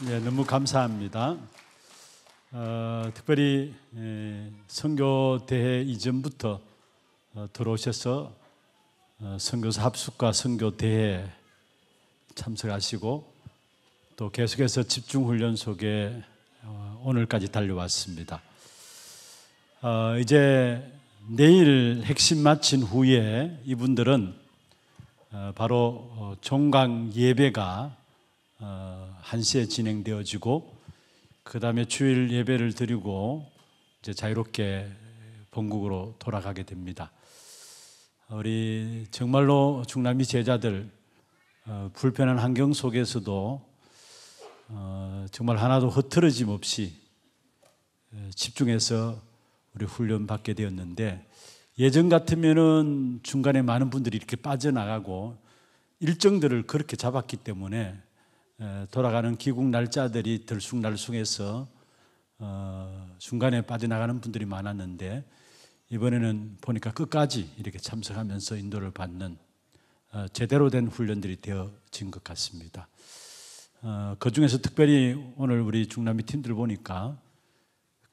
네, 너무 감사합니다. 어, 특별히 예, 선교 대회 이전부터 어, 들어오셔서 어, 선교사 합숙과 선교 대회 참석하시고 또 계속해서 집중 훈련 속에 어, 오늘까지 달려왔습니다. 어, 이제 내일 핵심 마친 후에 이분들은 어, 바로 종강 예배가 어, 한시에 진행되어지고 그 다음에 주일 예배를 드리고 이제 자유롭게 본국으로 돌아가게 됩니다. 우리 정말로 중남미 제자들 어, 불편한 환경 속에서도 어, 정말 하나도 흐트러짐 없이 어, 집중해서 우리 훈련 받게 되었는데 예전 같으면은 중간에 많은 분들이 이렇게 빠져나가고 일정들을 그렇게 잡았기 때문에 돌아가는 귀국 날짜들이 들쑥날쑥해서 어, 중간에 빠져나가는 분들이 많았는데 이번에는 보니까 끝까지 이렇게 참석하면서 인도를 받는 어, 제대로 된 훈련들이 되어진 것 같습니다. 어, 그 중에서 특별히 오늘 우리 중남미 팀들 보니까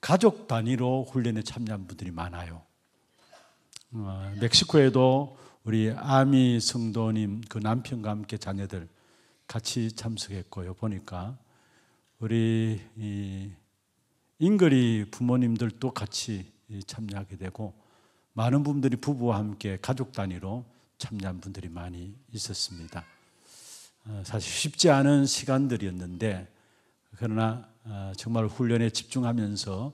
가족 단위로 훈련에 참여한 분들이 많아요. 어, 멕시코에도 우리 아미 성도님 그 남편과 함께 자녀들 같이 참석했고요. 보니까 우리 이 잉글이 부모님들도 같이 참여하게 되고 많은 분들이 부부와 함께 가족 단위로 참여한 분들이 많이 있었습니다. 어, 사실 쉽지 않은 시간들이었는데 그러나 어, 정말 훈련에 집중하면서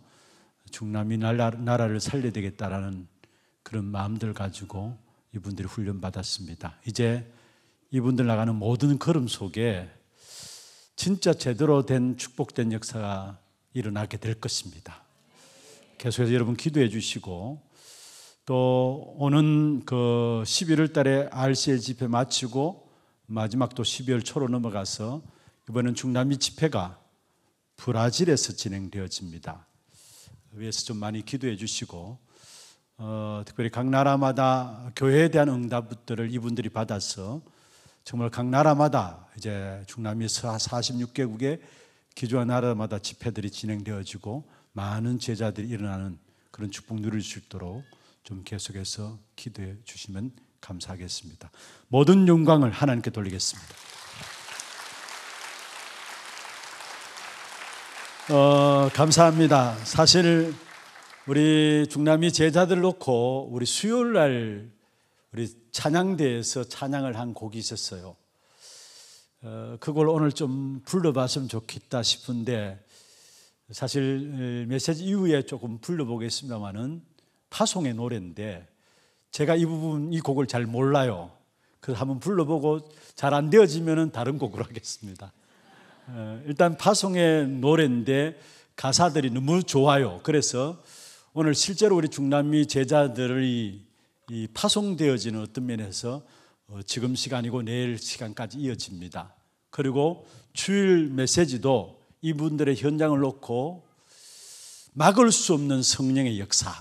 중남이 나라, 를 살려야 되겠다라는 그런 마음들 가지고 이분들이 훈련 받았습니다. 이제 이분들 나가는 모든 걸음 속에 진짜 제대로 된 축복된 역사가 일어나게 될 것입니다. 계속해서 여러분 기도해 주시고 또 오는 그 11월 달에 RCL 집회 마치고 마지막 또 12월 초로 넘어가서 이번엔 중남미 집회가 브라질에서 진행되어집니다. 위해서 좀 많이 기도해 주시고 어, 특별히 각 나라마다 교회에 대한 응답들을 이분들이 받아서 정말 각 나라마다 이제 중남미 46개국의 기조한 나라마다 집회들이 진행되어지고 많은 제자들이 일어나는 그런 축복 누릴 수 있도록 좀 계속해서 기도해 주시면 감사하겠습니다. 모든 영광을 하나님께 돌리겠습니다. 어, 감사합니다. 사실 우리 중남미 제자들 놓고 우리 수요일 날 우리 찬양대에서 찬양을 한 곡이 있었어요. 어, 그걸 오늘 좀 불러봤으면 좋겠다 싶은데 사실 어, 메시지 이후에 조금 불러보겠습니다만은 파송의 노래인데 제가 이 부분 이 곡을 잘 몰라요. 그래서 한번 불러보고 잘 안 되어지면은 다른 곡으로 하겠습니다. 어, 일단 파송의 노래인데 가사들이 너무 좋아요. 그래서 오늘 실제로 우리 중남미 제자들이 이 파송되어지는 어떤 면에서 어, 지금 시간이고 내일 시간까지 이어집니다. 그리고 주일 메시지도 이분들의 현장을 놓고 막을 수 없는 성령의 역사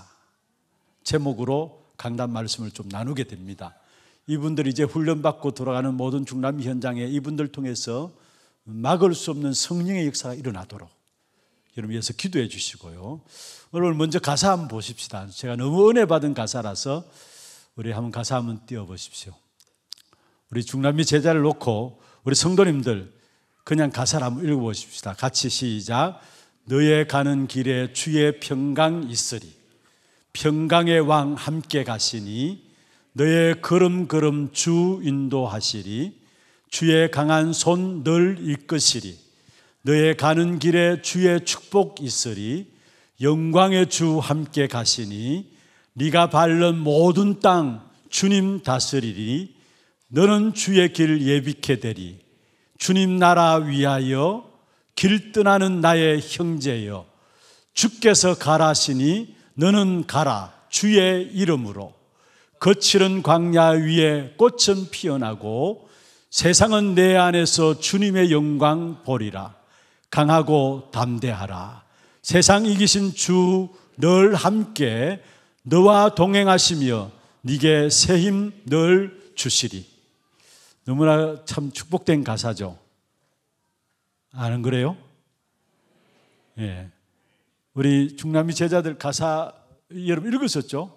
제목으로 강단 말씀을 좀 나누게 됩니다. 이분들이 이제 훈련받고 돌아가는 모든 중남 현장에 이분들 통해서 막을 수 없는 성령의 역사가 일어나도록 여러분 위해서 기도해 주시고요. 오늘 먼저 가사 한번 보십시다. 제가 너무 은혜 받은 가사라서 우리 한번 가사 한번 띄워보십시오. 우리 중남미 제자를 놓고 우리 성도님들 그냥 가사를 한번 읽어보십시다. 같이 시작. 너의 가는 길에 주의 평강 있으리. 평강의 왕 함께 가시니 너의 걸음걸음 주 인도하시리. 주의 강한 손 늘 이끄시리. 너의 가는 길에 주의 축복 있으리. 영광의 주 함께 가시니 네가 밟는 모든 땅 주님 다스리니 너는 주의 길 예비케 되리 주님 나라 위하여 길 떠나는 나의 형제여 주께서 가라시니 너는 가라 주의 이름으로 거칠은 광야 위에 꽃은 피어나고 세상은 내 안에서 주님의 영광 보리라 강하고 담대하라 세상 이기신 주 늘 함께 너와 동행하시며 네게 새힘늘 주시리. 너무나 참 축복된 가사죠. 아는 그래요? 예. 우리 중남미 제자들 가사 여러분 읽으셨죠?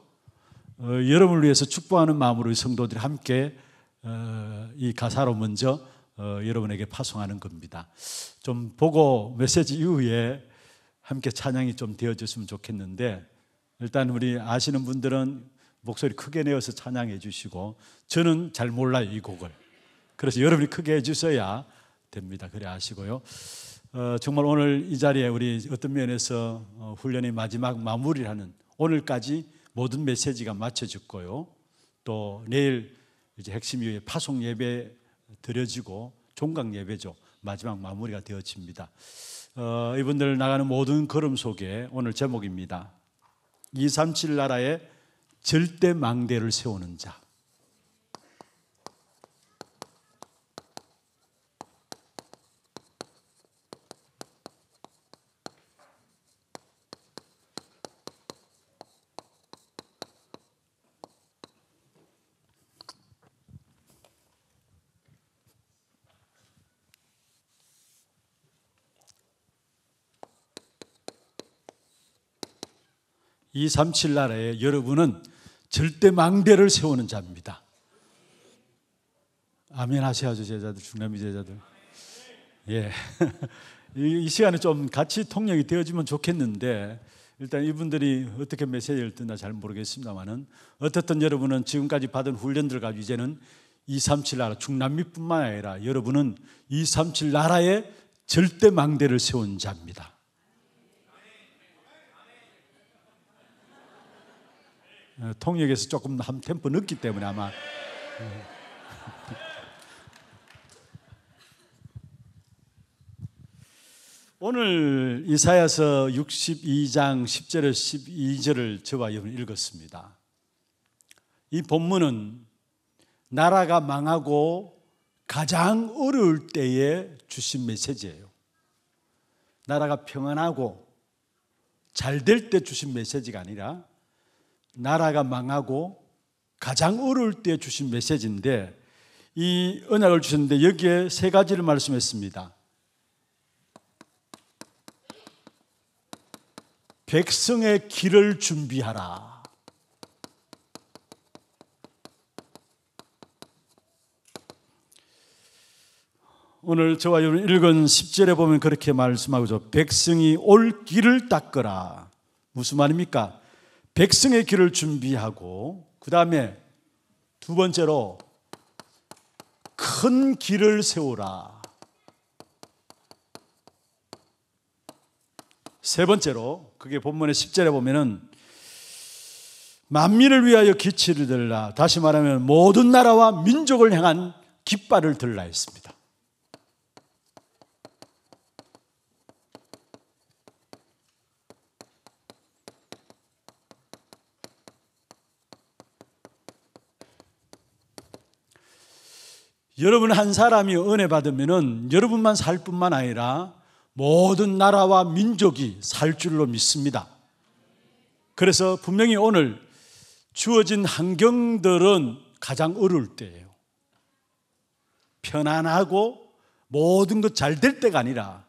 어, 여러분을 위해서 축복하는 마음으로 성도들이 함께 어, 이 가사로 먼저 어, 여러분에게 파송하는 겁니다. 좀 보고 메시지 이후에 함께 찬양이 좀 되어졌으면 좋겠는데 일단 우리 아시는 분들은 목소리 크게 내어서 찬양해 주시고 저는 잘 몰라요 이 곡을 그래서 여러분이 크게 해 주셔야 됩니다 그래 아시고요 어, 정말 오늘 이 자리에 우리 어떤 면에서 어, 훈련의 마지막 마무리를 는 오늘까지 모든 메시지가 마쳐졌고요 또 내일 이제 핵심 이후에 파송 예배 드려지고 종강 예배죠 마지막 마무리가 되어집니다 어, 이분들 나가는 모든 걸음 속에 오늘 제목입니다 237 나라에 절대 망대를 세우는 자. 이3 7 나라에 여러분은 절대 망대를 세우는 자입니다. 아멘 하셔야죠, 제자들, 중남미 제자들. 예. 이 시간에 좀 같이 통역이 되어지면 좋겠는데, 일단 이분들이 어떻게 메시지를 듣나 잘 모르겠습니다만은, 어떻든 여러분은 지금까지 받은 훈련들 가지고 이제는 237 나라, 중남미뿐만 아니라 여러분은 237 나라에 절대 망대를 세운 자입니다. 어, 통역에서 조금 한 템포 늦기 때문에 아마 오늘 이사야서 62장 10절에서 12절을 저와 여러분 읽었습니다. 이 본문은 나라가 망하고 가장 어려울 때에 주신 메시지예요. 나라가 평안하고 잘 될 때 주신 메시지가 아니라 나라가 망하고 가장 어려울 때 주신 메시지인데 이 언약을 주셨는데 여기에 세 가지를 말씀했습니다. 백성의 길을 준비하라. 오늘 저와 여러분 읽은 10절에 보면 그렇게 말씀하고죠. 백성이 올 길을 닦으라. 무슨 말입니까? 백성의 길을 준비하고 그 다음에 두 번째로 큰 길을 세우라. 세 번째로 그게 본문의 10절에 보면은 만민을 위하여 기치를 들라. 다시 말하면 모든 나라와 민족을 향한 깃발을 들라 했습니다. 여러분 한 사람이 은혜 받으면은 여러분만 살 뿐만 아니라 모든 나라와 민족이 살 줄로 믿습니다. 그래서 분명히 오늘 주어진 환경들은 가장 어려울 때예요. 편안하고 모든 것 잘 될 때가 아니라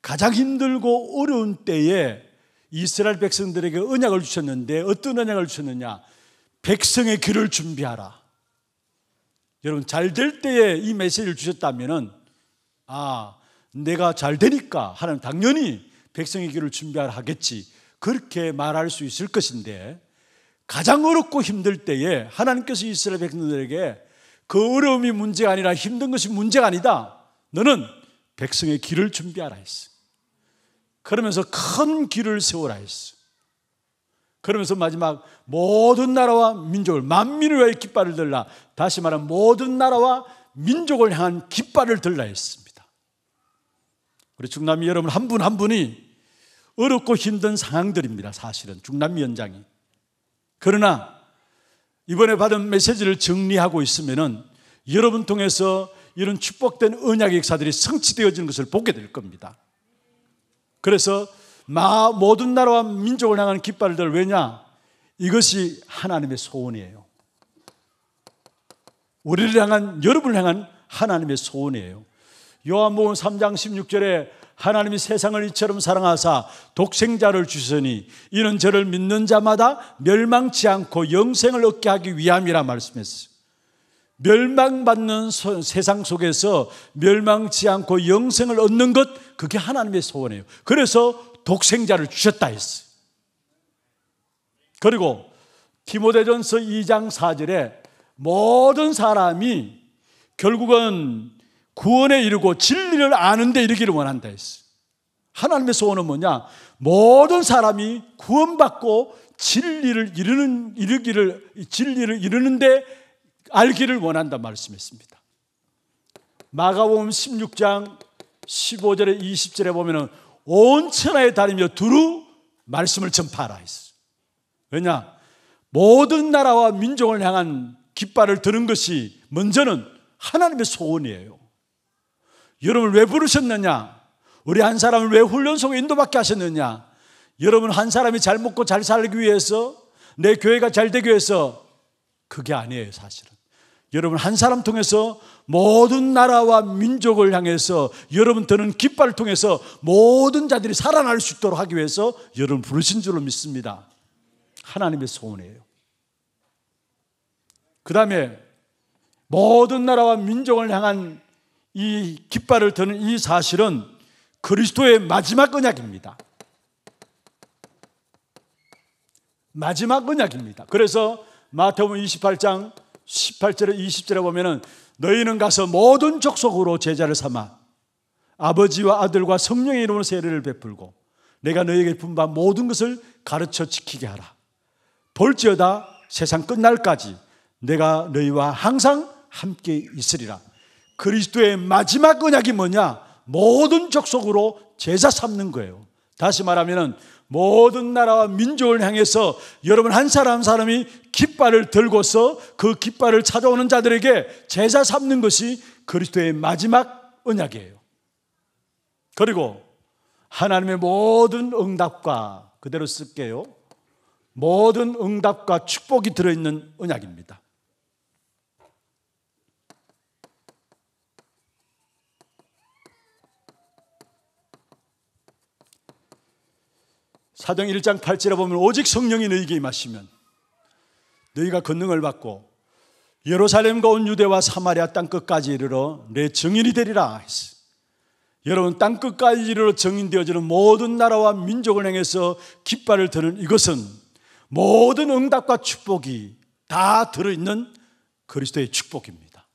가장 힘들고 어려운 때에 이스라엘 백성들에게 언약을 주셨는데 어떤 언약을 주셨느냐? 백성의 귀를 준비하라. 여러분 잘 될 때에 이 메시지를 주셨다면은 아 내가 잘 되니까 하나님 당연히 백성의 길을 준비하라 하겠지 그렇게 말할 수 있을 것인데 가장 어렵고 힘들 때에 하나님께서 이스라엘 백성들에게 그 어려움이 문제가 아니라 힘든 것이 문제가 아니다. 너는 백성의 길을 준비하라 했어. 그러면서 큰 길을 세워라 했어. 그러면서 마지막 모든 나라와 민족을 만민을 위하 깃발을 들라. 다시 말하면 모든 나라와 민족을 향한 깃발을 들라 했습니다. 우리 중남미 여러분 한 분 한 분이 어렵고 힘든 상황들입니다. 사실은 중남미 연장이. 그러나 이번에 받은 메시지를 정리하고 있으면 여러분 통해서 이런 축복된 언약 역사들이 성취되어지는 것을 보게 될 겁니다. 그래서 마, 모든 나라와 민족을 향한 깃발을 들 왜냐? 이것이 하나님의 소원이에요. 우리를 향한 여러분을 향한 하나님의 소원이에요. 요한복음 3장 16절에 하나님이 세상을 이처럼 사랑하사 독생자를 주시니 이는 저를 믿는 자마다 멸망치 않고 영생을 얻게 하기 위함이라 말씀했어요. 멸망받는 세상 속에서 멸망치 않고 영생을 얻는 것 그게 하나님의 소원이에요. 그래서 독생자를 주셨다 했어요. 그리고 디모데전서 2장 4절에 모든 사람이 결국은 구원에 이르고 진리를 아는데 이르기를 원한다 했어요. 하나님의 소원은 뭐냐? 모든 사람이 구원받고 진리를 이르는 이르기를 진리를 이르는데 알기를 원한다 말씀했습니다. 마가복음 16장 15절에 20절에 보면은 온 천하에 다니며 두루 말씀을 전파하라 했어. 왜냐? 모든 나라와 민족을 향한 깃발을 드는 것이 먼저는 하나님의 소원이에요. 여러분을 왜 부르셨느냐? 우리 한 사람을 왜 훈련소에 인도받게 하셨느냐? 여러분 한 사람이 잘 먹고 잘 살기 위해서 내 교회가 잘 되기 위해서 그게 아니에요, 사실은. 여러분 한 사람 통해서 모든 나라와 민족을 향해서 여러분 드는 깃발을 통해서 모든 자들이 살아날 수 있도록 하기 위해서 여러분 부르신 줄로 믿습니다. 하나님의 소원이에요. 그 다음에 모든 나라와 민족을 향한 이 깃발을 드는 이 사실은 그리스도의 마지막 언약입니다. 마지막 언약입니다. 그래서 마태복음 28장 18절에 20절에 보면은 너희는 가서 모든 족속으로 제자를 삼아 아버지와 아들과 성령의 이름으로 세례를 베풀고 내가 너희에게 분바 모든 것을 가르쳐 지키게 하라. 볼지어다 세상 끝날까지 내가 너희와 항상 함께 있으리라. 그리스도의 마지막 언약이 뭐냐? 모든 족속으로 제자 삼는 거예요. 다시 말하면은 모든 나라와 민족을 향해서 여러분 한 사람 한 사람이 깃발을 들고서 그 깃발을 찾아오는 자들에게 제자 삼는 것이 그리스도의 마지막 언약이에요. 그리고 하나님의 모든 응답과 그대로 쓸게요. 모든 응답과 축복이 들어있는 언약입니다. 사정 1장 8절에 보면 오직 성령이 너희에게 임하시면 너희가 권능을 받고 예루살렘과 온 유대와 사마리아 땅 끝까지 이르러 내 증인이 되리라 했어 여러분 땅 끝까지 이르러 증인되어지는 모든 나라와 민족을 향해서 깃발을 드는 이것은 모든 응답과 축복이 다 들어있는 그리스도의 축복입니다.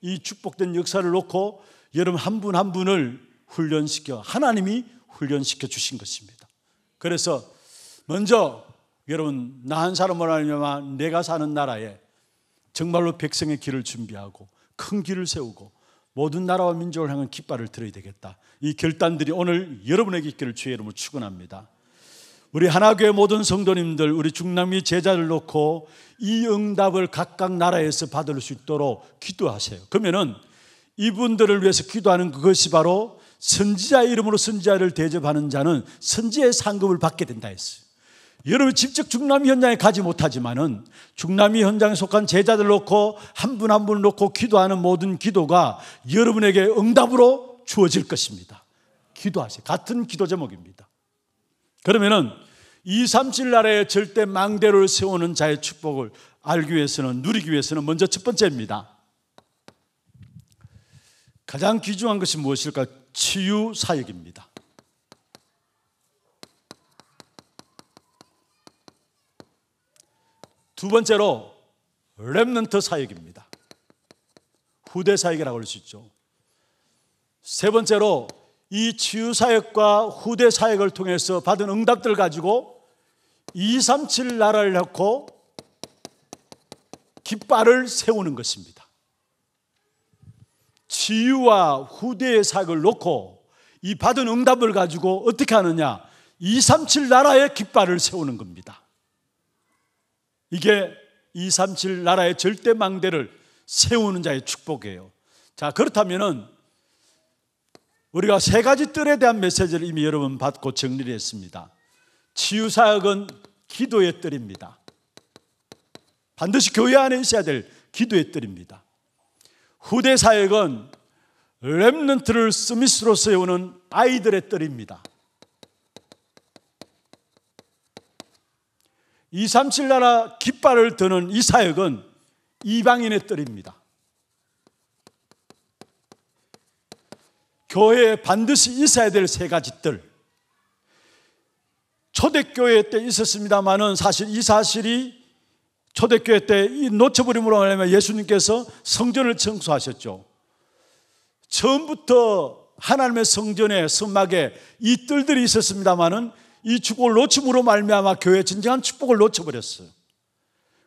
이 축복된 역사를 놓고 여러분 한 분한 한 분을 훈련시켜 하나님이 훈련시켜 주신 것입니다. 그래서 먼저 여러분 나 한 사람을 알려면 내가 사는 나라에 정말로 백성의 길을 준비하고 큰 길을 세우고 모든 나라와 민족을 향한 깃발을 들어야 되겠다. 이 결단들이 오늘 여러분에게 있기를 주의 이름으로 추원합니다 우리 하나교회 모든 성도님들, 우리 중남미 제자를 놓고 이 응답을 각각 나라에서 받을 수 있도록 기도하세요. 그러면은 이분들을 위해서 기도하는 그것이 바로 선지자 이름으로 선지자를 대접하는 자는 선지의 상급을 받게 된다 했어요. 여러분 직접 중남미 현장에 가지 못하지만은 중남미 현장에 속한 제자들 놓고 한 분 한 분 놓고 기도하는 모든 기도가 여러분에게 응답으로 주어질 것입니다. 기도하세요. 같은 기도 제목입니다. 그러면은 2, 3일 날에 절대 망대를 세우는 자의 축복을 알기 위해서는 누리기 위해서는 먼저 첫 번째입니다. 가장 귀중한 것이 무엇일까? 치유 사역입니다. 두 번째로 렘넌트 사역입니다. 후대 사역이라고 할 수 있죠. 세 번째로 이 치유 사역과 후대 사역을 통해서 받은 응답들 가지고 237 나라를 낳고 깃발을 세우는 것입니다. 지유와 후대의 사역을 놓고 이 받은 응답을 가지고 어떻게 하느냐? 237 나라의 깃발을 세우는 겁니다. 이게 237 나라의 절대 망대를 세우는 자의 축복이에요. 자, 그렇다면은 우리가 세 가지 뜰에 대한 메시지를 이미 여러분 받고 정리를 했습니다. 치유사역은 기도의 뜰입니다. 반드시 교회 안에 있어야 될 기도의 뜰입니다. 후대사역은 렘넌트를 스미스로 세우는 아이들의 뜰입니다. 237 나라 깃발을 드는 이 사역은 이방인의 뜰입니다. 교회에 반드시 있어야 될 세 가지 뜰. 초대교회 때 있었습니다만은 사실 이 사실이 초대교회 때 놓쳐버림으로 말하면 예수님께서 성전을 청소하셨죠. 처음부터 하나님의 성전에 성막에 이 뜰들이 있었습니다마는이 축복을 놓침으로 말미암아 교회 진정한 축복을 놓쳐버렸어요.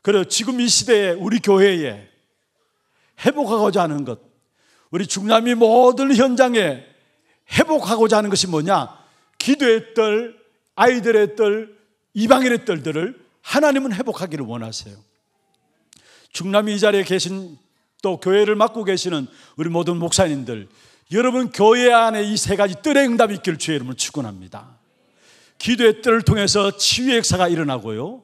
그래서 지금 이 시대에 우리 교회에 회복하고자 하는 것, 우리 중남이 모든 현장에 회복하고자 하는 것이 뭐냐? 기도의 뜰, 아이들의 뜰, 이방인의 뜰들을 하나님은 회복하기를 원하세요. 중남이 이 자리에 계신 또 교회를 맡고 계시는 우리 모든 목사님들 여러분 교회 안에 이 세 가지 뜰의 응답이 있기를 주의 이름을 축원합니다. 기도의 뜰을 통해서 치유의 역사가 일어나고요.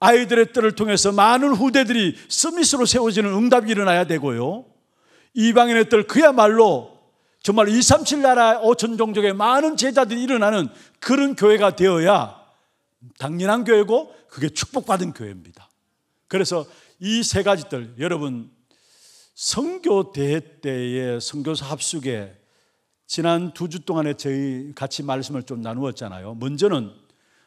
아이들의 뜰을 통해서 많은 후대들이 서밋으로 세워지는 응답이 일어나야 되고요. 이방인의 뜰 그야말로 정말 237 나라 5천 종족의 많은 제자들이 일어나는 그런 교회가 되어야 당연한 교회고 그게 축복받은 교회입니다. 그래서 이 세 가지 뜰 여러분 성교 대회 때의 성교사 합숙에 지난 두 주 동안에 저희 같이 말씀을 좀 나누었잖아요. 먼저는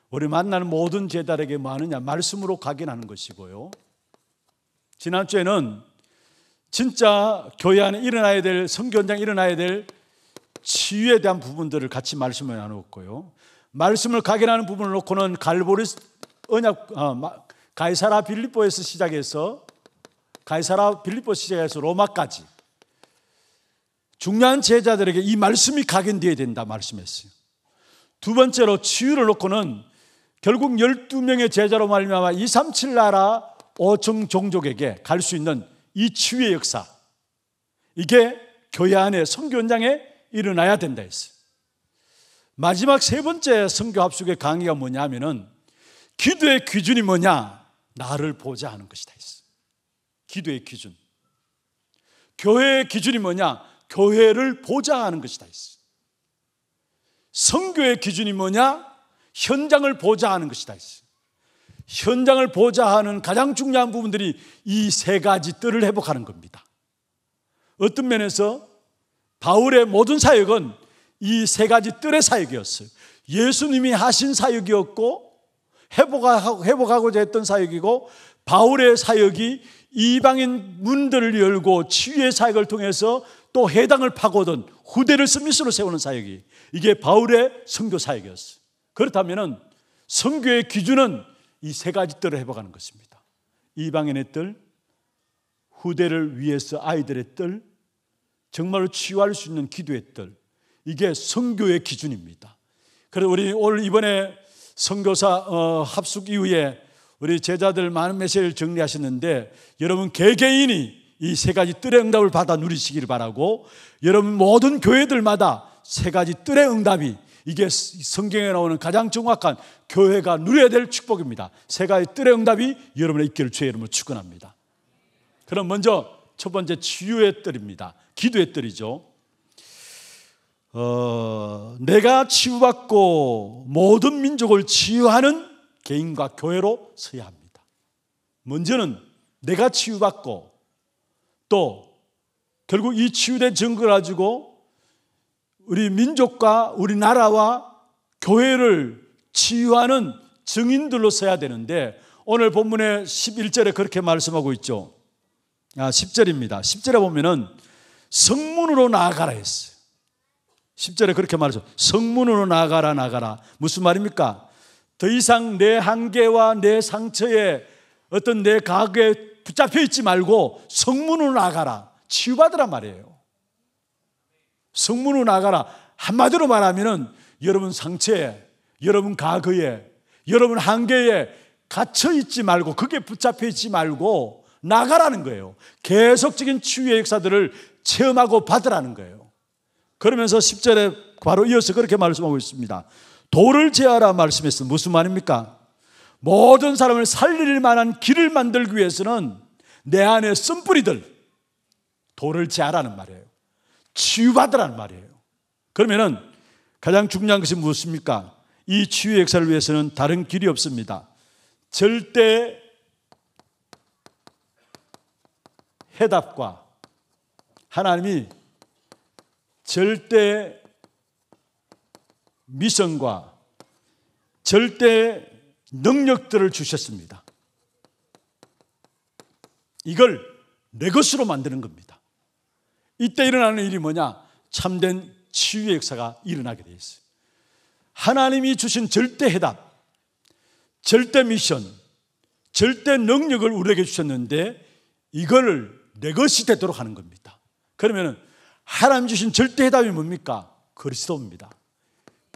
우리 만나는 모든 제자에게 뭐 하느냐 말씀으로 각인하는 것이고요. 지난주에는 진짜 교회 안에 일어나야 될 성교 현장 일어나야 될 치유에 대한 부분들을 같이 말씀을 나누었고요. 말씀을 각인하는 부분을 놓고는 갈보리 언약 아, 가이사라 빌리뽀에서 시작해서 가이사라 빌리보시작에서 로마까지 중요한 제자들에게 이 말씀이 각인되어야 된다 말씀했어요. 두 번째로 치유를 놓고는 결국 12명의 제자로 말미암아 237 나라 5층 종족에게 갈 수 있는 이 치유의 역사 이게 교회 안에 선교 현장에 일어나야 된다 했어요. 마지막 세 번째 선교 합숙의 강의가 뭐냐면은 기도의 기준이 뭐냐 나를 보자 하는 것이다. 기도의 기준. 교회의 기준이 뭐냐? 교회를 보장하는 것이다 있어. 성교의 기준이 뭐냐? 현장을 보장하는 것이다 있어. 현장을 보장하는 가장 중요한 부분들이 이 세 가지 뜰을 회복하는 겁니다. 어떤 면에서 바울의 모든 사역은 이 세 가지 뜰의 사역이었어요. 예수님이 하신 사역이었고 회복하고, 회복하고자 했던 사역이고 바울의 사역이 이방인 문들을 열고 치유의 사역을 통해서 또 해당을 파고든 후대를 스미스로 세우는 사역이 이게 바울의 선교 사역이었어요. 그렇다면은 선교의 기준은 이 세 가지 뜰을 해보가는 것입니다. 이방인의 뜰, 후대를 위해서 아이들의 뜰, 정말로 치유할 수 있는 기도의 뜰. 이게 선교의 기준입니다. 그래서 우리 오늘 이번에 선교사 어, 합숙 이후에 우리 제자들 많은 메시지를 정리하셨는데 여러분 개개인이 이 세 가지 뜰의 응답을 받아 누리시기를 바라고 여러분 모든 교회들마다 세 가지 뜰의 응답이 이게 성경에 나오는 가장 정확한 교회가 누려야 될 축복입니다. 세 가지 뜰의 응답이 여러분의 있기를 주의 이름으로 축원합니다. 그럼 먼저 첫 번째 치유의 뜰입니다. 기도의 뜰이죠. 어, 내가 치유받고 모든 민족을 치유하는 개인과 교회로 서야 합니다. 먼저는 내가 치유받고 또 결국 이 치유된 증거를 가지고 우리 민족과 우리나라와 교회를 치유하는 증인들로 서야 되는데 오늘 본문의 11절에 그렇게 말씀하고 있죠. 아, 10절입니다. 10절에 보면은 성문으로 나아가라 했어요. 10절에 그렇게 말하죠. 성문으로 나가라, 나가라. 무슨 말입니까? 더 이상 내 한계와 내 상처에 어떤 내 과거에 붙잡혀 있지 말고 성문으로 나가라. 치유받으라 말이에요. 성문으로 나가라. 한마디로 말하면은 여러분 상처에, 여러분 과거에, 여러분 한계에 갇혀 있지 말고 그게 붙잡혀 있지 말고 나가라는 거예요. 계속적인 치유의 역사들을 체험하고 받으라는 거예요. 그러면서 10절에 바로 이어서 그렇게 말씀하고 있습니다. 도를 제하라 말씀했으면 무슨 말입니까? 모든 사람을 살릴 만한 길을 만들기 위해서는 내 안에 쓴뿌리들, 도를 제하라는 말이에요. 치유받으라는 말이에요. 그러면은 가장 중요한 것이 무엇입니까? 이 치유 역사를 위해서는 다른 길이 없습니다. 절대 해답과 하나님이 절대 미션과 절대 능력들을 주셨습니다. 이걸 내 것으로 만드는 겁니다. 이때 일어나는 일이 뭐냐? 참된 치유의 역사가 일어나게 되어 있어요. 하나님이 주신 절대 해답, 절대 미션, 절대 능력을 우리에게 주셨는데 이거를 내 것이 되도록 하는 겁니다. 그러면 하나님 주신 절대 해답이 뭡니까? 그리스도입니다.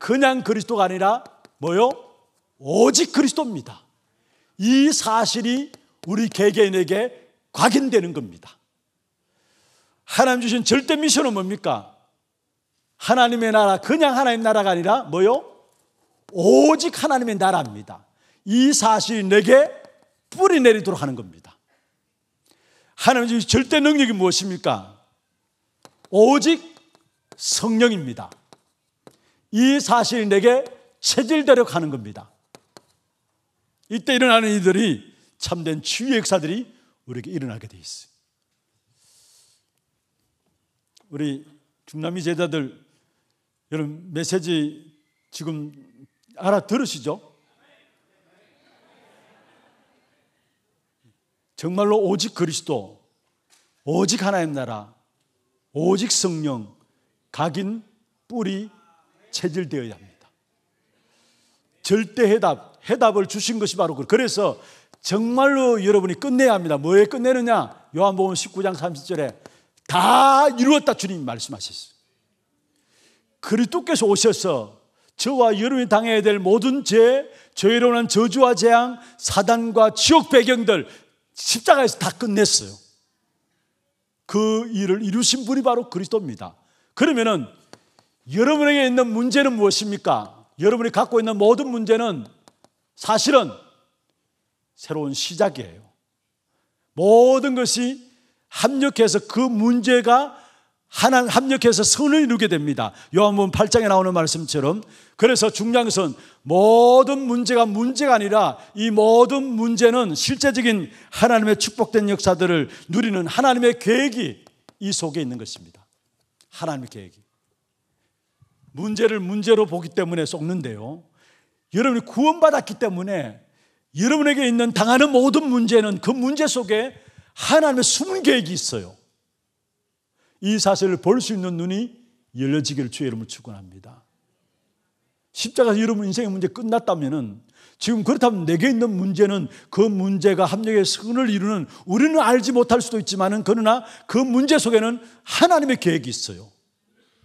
그냥 그리스도가 아니라 뭐요? 오직 그리스도입니다. 이 사실이 우리 개개인에게 각인되는 겁니다. 하나님 주신 절대 미션은 뭡니까? 하나님의 나라, 그냥 하나님 나라가 아니라 뭐요? 오직 하나님의 나라입니다. 이 사실이 내게 뿌리 내리도록 하는 겁니다. 하나님 주신 절대 능력이 무엇입니까? 오직 성령입니다. 이 사실이 내게 체질대로 가는 겁니다. 이때 일어나는 이들이 참된 치유의 역사들이 우리에게 일어나게 돼 있어요. 우리 중남미 제자들 여러분 메시지 지금 알아들으시죠? 정말로 오직 그리스도, 오직 하나님 나라, 오직 성령, 각인, 뿌리, 체질되어야 합니다. 절대 해답, 해답을 주신 것이 바로 그. 그래서 정말로 여러분이 끝내야 합니다. 뭐에 끝내느냐? 요한복음 19장 30절에 다 이루었다 주님이 말씀하셨어요. 그리스도께서 오셔서 저와 여러분이 당해야 될 모든 죄, 죄로 인 저주와 재앙, 사단과 지옥 배경들 십자가에서 다 끝냈어요. 그 일을 이루신 분이 바로 그리스도입니다. 그러면은 여러분에게 있는 문제는 무엇입니까? 여러분이 갖고 있는 모든 문제는 사실은 새로운 시작이에요. 모든 것이 합력해서 그 문제가 하나 합력해서 선을 이루게 됩니다. 요한복 8장에 나오는 말씀처럼 그래서 중요한 것은 모든 문제가 문제가 아니라 이 모든 문제는 실제적인 하나님의 축복된 역사들을 누리는 하나님의 계획이 이 속에 있는 것입니다. 하나님의 계획이. 문제를 문제로 보기 때문에 썩는데요. 여러분이 구원받았기 때문에 여러분에게 있는 당하는 모든 문제는 그 문제 속에 하나님의 숨은 계획이 있어요. 이 사실을 볼 수 있는 눈이 열려지기를 주의 이름을 축원합니다. 십자가에서 여러분 인생의 문제 끝났다면은 지금 그렇다면 내게 있는 문제는 그 문제가 합력의 선을 이루는 우리는 알지 못할 수도 있지만은 그러나 그 문제 속에는 하나님의 계획이 있어요.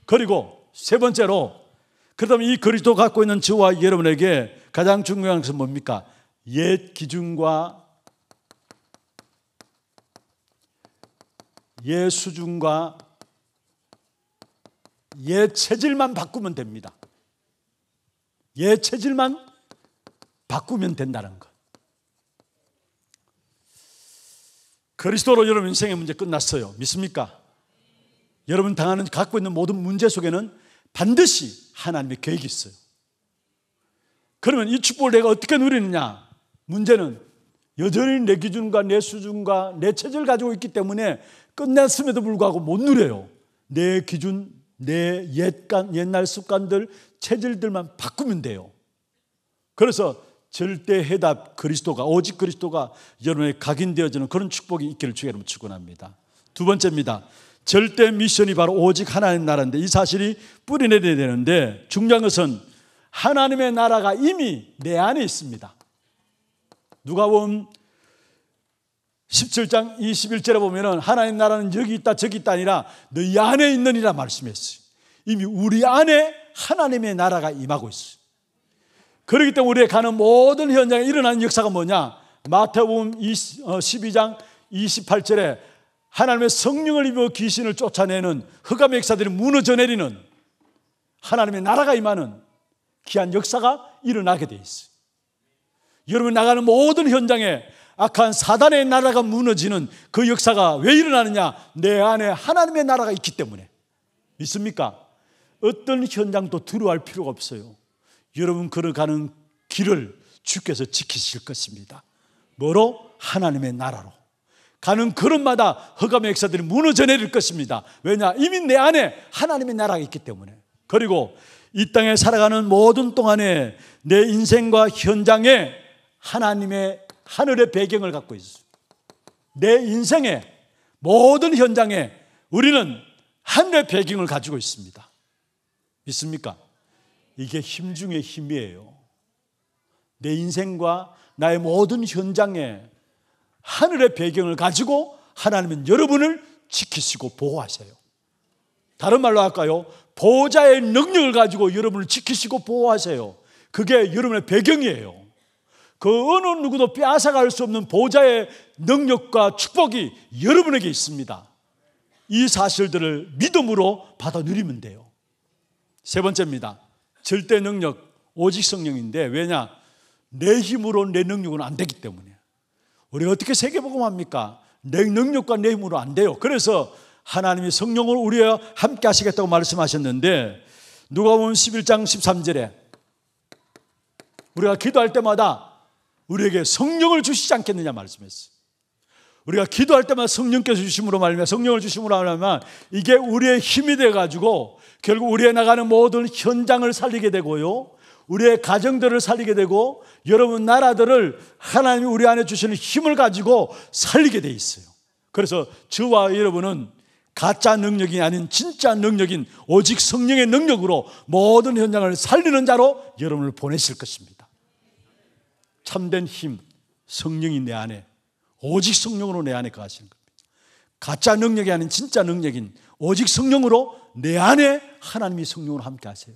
그리고 세 번째로 그렇다면 이 그리스도 갖고 있는 저와 여러분에게 가장 중요한 것은 뭡니까? 옛 기준과 옛 수준과 옛 체질만 바꾸면 됩니다. 옛 체질만 바꾸면 된다는 것. 그리스도로 여러분 인생의 문제 끝났어요. 믿습니까? 여러분 당하는 갖고 있는 모든 문제 속에는 반드시 하나님의 계획이 있어요. 그러면 이 축복을 내가 어떻게 누리느냐? 문제는 여전히 내 기준과 내 수준과 내 체질을 가지고 있기 때문에 끝났음에도 불구하고 못 누려요. 내 기준, 내 옛간, 옛날 습관들, 체질들만 바꾸면 돼요. 그래서 절대 해답 그리스도가, 오직 그리스도가 여러분에 각인되어지는 그런 축복이 있기를 주여 여러분 축원합니다. 두 번째입니다. 절대 미션이 바로 오직 하나님 나라인데 이 사실이 뿌리내려야 되는데 중요한 것은 하나님의 나라가 이미 내 안에 있습니다. 누가 보면 17장 21절에 보면은 하나님 나라는 여기 있다 저기 있다 아니라 너희 안에 있느니라 말씀했어요. 이미 우리 안에 하나님의 나라가 임하고 있어요. 그렇기 때문에 우리의 가는 모든 현장에 일어나는 역사가 뭐냐? 마태복음 12장 어, 28절에 하나님의 성령을 입어 귀신을 쫓아내는 흑암의 역사들이 무너져 내리는 하나님의 나라가 임하는 귀한 역사가 일어나게 돼 있어요. 여러분 나가는 모든 현장에 악한 사단의 나라가 무너지는 그 역사가 왜 일어나느냐? 내 안에 하나님의 나라가 있기 때문에. 믿습니까? 어떤 현장도 두려워할 필요가 없어요. 여러분 걸어가는 길을 주께서 지키실 것입니다. 뭐로? 하나님의 나라로. 가는 걸음마다 허감의 역사들이 무너져 내릴 것입니다. 왜냐? 이미 내 안에 하나님의 나라가 있기 때문에. 그리고 이 땅에 살아가는 모든 동안에 내 인생과 현장에 하나님의 하늘의 배경을 갖고 있어. 내 인생의 모든 현장에 우리는 하늘의 배경을 가지고 있습니다. 믿습니까? 이게 힘 중의 힘이에요. 내 인생과 나의 모든 현장에 하늘의 배경을 가지고 하나님은 여러분을 지키시고 보호하세요. 다른 말로 할까요? 보호자의 능력을 가지고 여러분을 지키시고 보호하세요. 그게 여러분의 배경이에요. 그 어느 누구도 빼앗아갈 수 없는 보호자의 능력과 축복이 여러분에게 있습니다. 이 사실들을 믿음으로 받아 누리면 돼요. 세 번째입니다. 절대 능력, 오직 성령인데 왜냐? 내 힘으로 내 능력은 안 되기 때문에. 우리가 어떻게 세계복음합니까? 내 능력과 내 힘으로 안 돼요. 그래서 하나님이 성령을 우리와 함께 하시겠다고 말씀하셨는데 누가 보면 11장 13절에 우리가 기도할 때마다 우리에게 성령을 주시지 않겠느냐 말씀했어요. 우리가 기도할 때마다 성령께서 주심으로 말미암 성령을 주심으로 말미암 이게 우리의 힘이 돼 가지고 결국 우리의 나가는 모든 현장을 살리게 되고요. 우리의 가정들을 살리게 되고 여러분 나라들을 하나님이 우리 안에 주시는 힘을 가지고 살리게 돼 있어요. 그래서 저와 여러분은 가짜 능력이 아닌 진짜 능력인 오직 성령의 능력으로 모든 현장을 살리는 자로 여러분을 보내실 것입니다. 참된 힘, 성령이 내 안에, 오직 성령으로 내 안에 거하시는 겁니다. 가짜 능력이 아닌 진짜 능력인 오직 성령으로 내 안에 하나님이 성령으로 함께 하세요.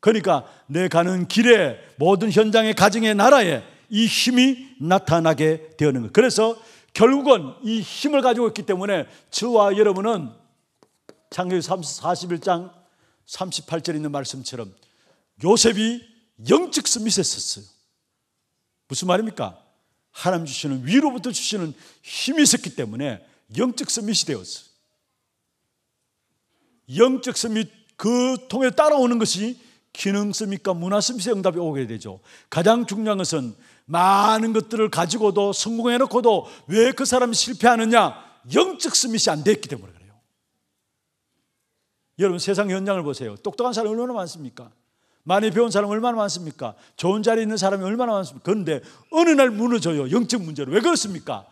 그러니까 내 가는 길에 모든 현장의 가정의 나라에 이 힘이 나타나게 되는 것. 그래서 결국은 이 힘을 가지고 있기 때문에 저와 여러분은 창세기 41장 38절에 있는 말씀처럼 요셉이 영적 스밋에 섰어요. 무슨 말입니까? 하나님 주시는 위로부터 주시는 힘이 있었기 때문에 영적 스밋이 되었어요. 영적 스밋 그 통해 따라오는 것이 기능 씁니까? 문화 씁니까? 응답이 오게 되죠. 가장 중요한 것은 많은 것들을 가지고도 성공해놓고도 왜 그 사람이 실패하느냐? 영적 스밋이 안 됐기 때문에 그래요. 여러분 세상 현장을 보세요. 똑똑한 사람 얼마나 많습니까? 많이 배운 사람이 얼마나 많습니까? 좋은 자리에 있는 사람이 얼마나 많습니까? 그런데 어느 날 무너져요. 영적 문제로. 왜 그렇습니까?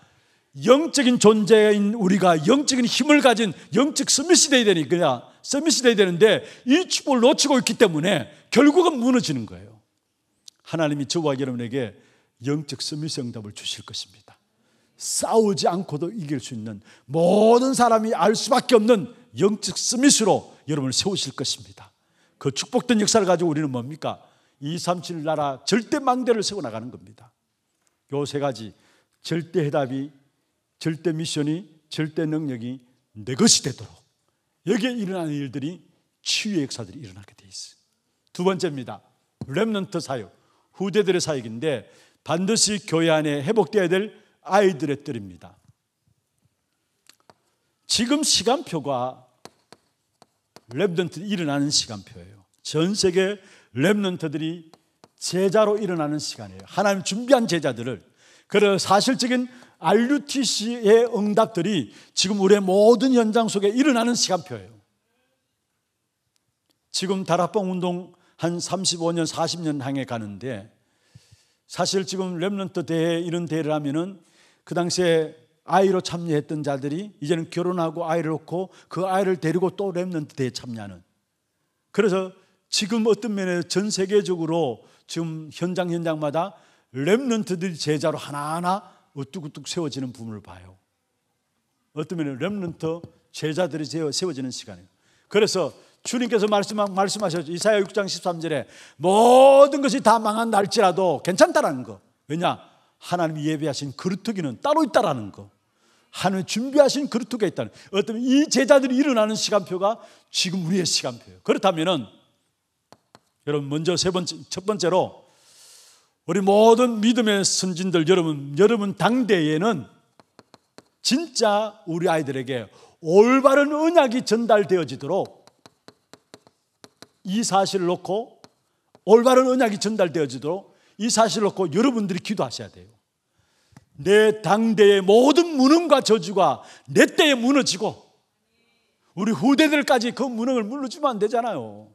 영적인 존재인 우리가 영적인 힘을 가진 영적 서밋이 돼야 되니까 서밋이 돼야 되는데 이 축복을 놓치고 있기 때문에 결국은 무너지는 거예요. 하나님이 저와 여러분에게 영적 서밋의 응답을 주실 것입니다. 싸우지 않고도 이길 수 있는 모든 사람이 알 수밖에 없는 영적 서밋으로 여러분을 세우실 것입니다. 그 축복된 역사를 가지고 우리는 뭡니까? 2, 3, 7 나라 절대 망대를 세워 나가는 겁니다. 요 세 가지 절대 해답이 절대 미션이 절대 능력이 내 것이 되도록 여기에 일어나는 일들이 치유의 역사들이 일어나게 돼 있어요. 두 번째입니다. 랩런트 사역, 후대들의 사역인데 반드시 교회 안에 회복되어야 될 아이들의 뜰입니다. 지금 시간표가 랩런트들 일어나는 시간표예요. 전 세계 랩런트들이 제자로 일어나는 시간이에요. 하나님 준비한 제자들을 그런 사실적인 RUTC의 응답들이 지금 우리의 모든 현장 속에 일어나는 시간표예요. 지금 다락방 운동 한 35년, 40년 향해 가는데 사실 지금 랩런트 대회 이런 대회를 하면은 그 당시에 아이로 참여했던 자들이 이제는 결혼하고 아이를 낳고 그 아이를 데리고 또 랩런트 대회에 참여하는 그래서 지금 어떤 면에서 전 세계적으로 지금 현장 현장마다 랩런트들이 제자로 하나하나 어뚝어뚝 세워지는 붐을 봐요. 어떤 면에 렘런터 제자들이 세워지는 시간이에요. 그래서 주님께서 말씀, 말씀하셨죠. 이사야 6장 13절에 모든 것이 다 망한 날지라도 괜찮다라는 거. 왜냐? 하나님 예배하신 그루터기는 따로 있다라는 거. 하나님 준비하신 그루터기가 있다는 거. 어떤 이 제자들이 일어나는 시간표가 지금 우리의 시간표예요. 그렇다면은 여러분 먼저 세 번째, 첫 번째로 우리 모든 믿음의 선진들 여러분, 여러분 당대에는 진짜 우리 아이들에게 올바른 언약이 전달되어지도록 이 사실을 놓고 올바른 언약이 전달되어지도록 이 사실을 놓고 여러분들이 기도하셔야 돼요. 내 당대의 모든 무능과 저주가 내 때에 무너지고 우리 후대들까지 그 무능을 물러주면 안 되잖아요.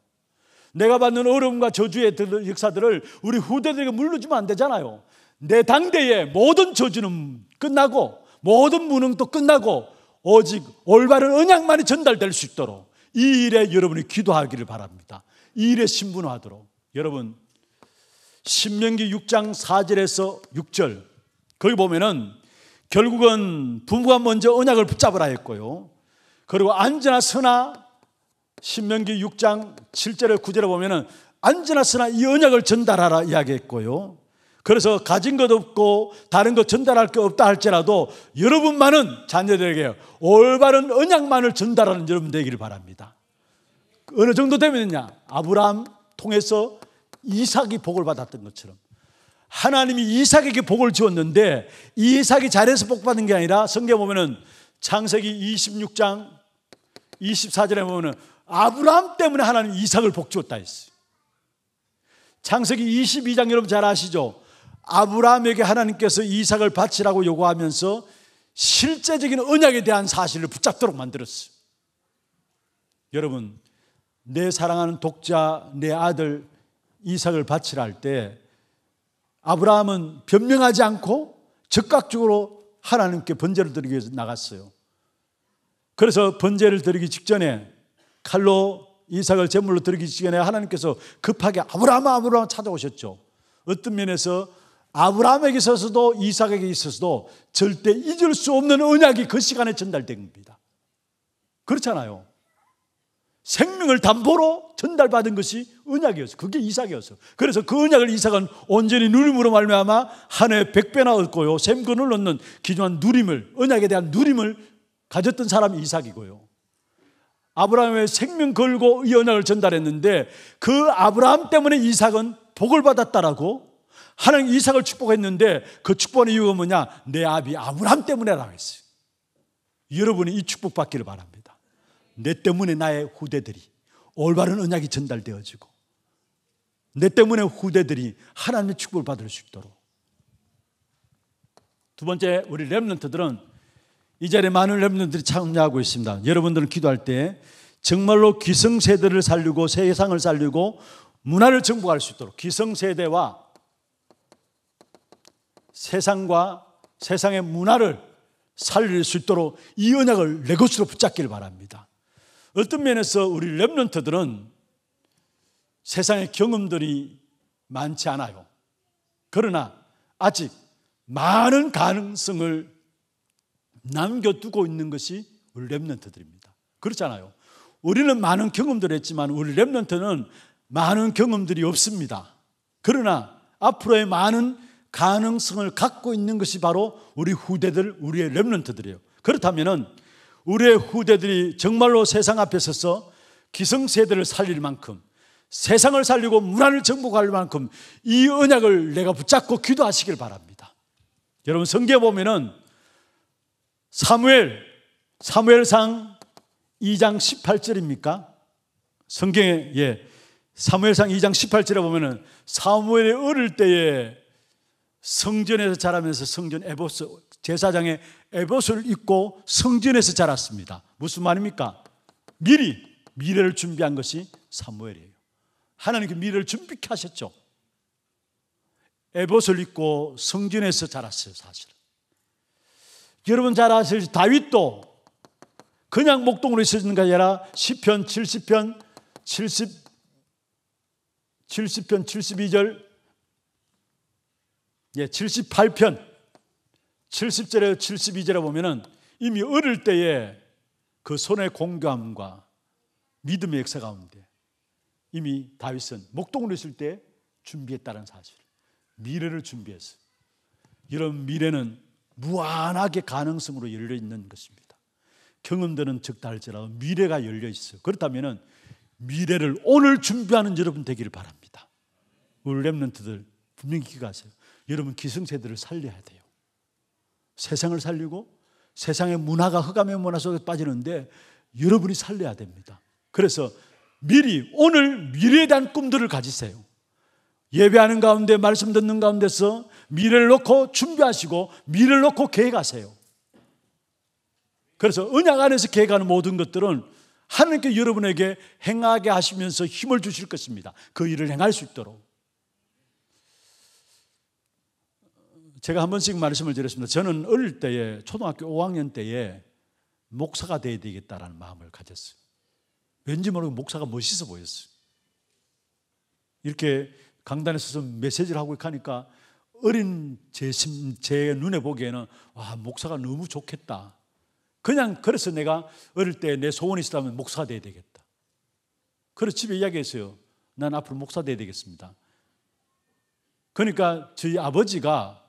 내가 받는 어려움과 저주의 역사들을 우리 후대들에게 물려주면 안 되잖아요. 내 당대의 모든 저주는 끝나고 모든 무능도 끝나고 오직 올바른 언약만이 전달될 수 있도록 이 일에 여러분이 기도하기를 바랍니다. 이 일에 신분하도록 여러분 신명기 6장 4절에서 6절 거기 보면은 결국은 부부가 먼저 언약을 붙잡으라 했고요. 그리고 안전나 서나 신명기 6장 7절을 9절에 보면은 안전하으나 이 언약을 전달하라 이야기했고요. 그래서 가진 것 없고 다른 것 전달할 게 없다 할지라도 여러분만은 자녀들에게 올바른 언약만을 전달하는 여러분 되기를 바랍니다. 어느 정도 되면냐? 아브라함 통해서 이삭이 복을 받았던 것처럼 하나님이 이삭에게 복을 주었는데 이삭이 잘해서 복 받은 게 아니라 성경 보면은 창세기 26장 24절에 보면은 아브라함 때문에 하나님 이삭을 복 주었다 했어요. 창세기 22장 여러분 잘 아시죠? 아브라함에게 하나님께서 이삭을 바치라고 요구하면서 실제적인 언약에 대한 사실을 붙잡도록 만들었어요. 여러분, 내 사랑하는 독자, 내 아들 이삭을 바치라 할 때 아브라함은 변명하지 않고 즉각적으로 하나님께 번제를 드리기 위해서 나갔어요. 그래서 번제를 드리기 직전에 칼로 이삭을 제물로 드리기 시간에 하나님께서 급하게 아브라함 아브라함 찾아오셨죠. 어떤 면에서 아브라함에게 있어서도 이삭에게 있어서도 절대 잊을 수 없는 언약이 그 시간에 전달된 겁니다. 그렇잖아요. 생명을 담보로 전달받은 것이 언약이었어 그게 이삭이었어 그래서 그 언약을 이삭은 온전히 누림으로 말미암아 한 해에 백배나 얻고요. 샘근을 얻는 기존한 누림을 언약에 대한 누림을 가졌던 사람이 이삭이고요. 아브라함의 생명 걸고 연약을 전달했는데 그 아브라함 때문에 이삭은 복을 받았다라고 하나님 이삭을 축복했는데 그 축복의 이유가 뭐냐? 내 아비 아브라함 때문에라고 했어요. 여러분이 이 축복 받기를 바랍니다. 내 때문에 나의 후대들이 올바른 언약이 전달되어지고 내 때문에 후대들이 하나님의 축복을 받을 수 있도록 두 번째 우리 렘런트들은 이 자리에 많은 여러분들이 참여하고 있습니다. 여러분들은 기도할 때 정말로 기성세대를 살리고 세상을 살리고 문화를 정복할 수 있도록 기성세대와 세상과 세상의 문화를 살릴 수 있도록 이 언약을 내 것으로 붙잡길 바랍니다. 어떤 면에서 우리 랩런트들은 세상의 경험들이 많지 않아요. 그러나 아직 많은 가능성을 남겨두고 있는 것이 우리 랩런트들입니다. 그렇잖아요. 우리는 많은 경험들을 했지만 우리 랩런트는 많은 경험들이 없습니다. 그러나 앞으로의 많은 가능성을 갖고 있는 것이 바로 우리 후대들, 우리의 랩런트들이에요. 그렇다면 우리의 후대들이 정말로 세상 앞에 서서 기성세대를 살릴 만큼 세상을 살리고 문화를 정복할 만큼 이 언약을 내가 붙잡고 기도하시길 바랍니다. 여러분 성경에 보면은 사무엘, 사무엘상 2장 18절입니까? 성경에, 예. 사무엘상 2장 18절에 보면은 사무엘이 어릴 때에 성전에서 자라면서 성전 에보스, 제사장의 에보스를 입고 성전에서 자랐습니다. 무슨 말입니까? 미리, 미래를 준비한 것이 사무엘이에요. 하나님께 미래를 준비케 하셨죠. 에봇을 입고 성전에서 자랐어요, 사실. 여러분 잘 아실 다윗도 그냥 목동으로 있어지는 게 아니라 10편, 70편, 70, 70편, 72절, 예, 78편, 70절에 72절에 보면은 이미 어릴 때에 그 손의 공감과 믿음의 역사 가운데 이미 다윗은 목동으로 있을 때 준비했다는 사실, 미래를 준비했어요. 이런 미래는 무한하게 가능성으로 열려 있는 것입니다. 경험들은 적다 할지라도 미래가 열려 있어요. 그렇다면 미래를 오늘 준비하는 여러분 되기를 바랍니다. 우리 랩런트들 분명히 기억하세요. 여러분 기성세대를 살려야 돼요. 세상을 살리고 세상의 문화가 흑암의 문화 속에 빠지는데 여러분이 살려야 됩니다. 그래서 미리 오늘 미래에 대한 꿈들을 가지세요. 예배하는 가운데 말씀 듣는 가운데서 미래를 놓고 준비하시고 미래를 놓고 계획하세요. 그래서 은약 안에서 계획하는 모든 것들은 하나님께 여러분에게 행하게 하시면서 힘을 주실 것입니다. 그 일을 행할 수 있도록. 제가 한 번씩 말씀을 드렸습니다. 저는 어릴 때에 초등학교 5학년 때에 목사가 돼야 되겠다라는 마음을 가졌어요. 왠지 모르게 목사가 멋있어 보였어요. 이렇게 강단에 서 메시지를 하고 가니까 어린 제, 심, 제 눈에 보기에는 와, 목사가 너무 좋겠다. 그냥 그래서 내가 어릴 때 내 소원이 있다면 었 목사 돼야 되겠다. 그래서 집에 이야기했어요. 난 앞으로 목사 돼야 되겠습니다. 그러니까 저희 아버지가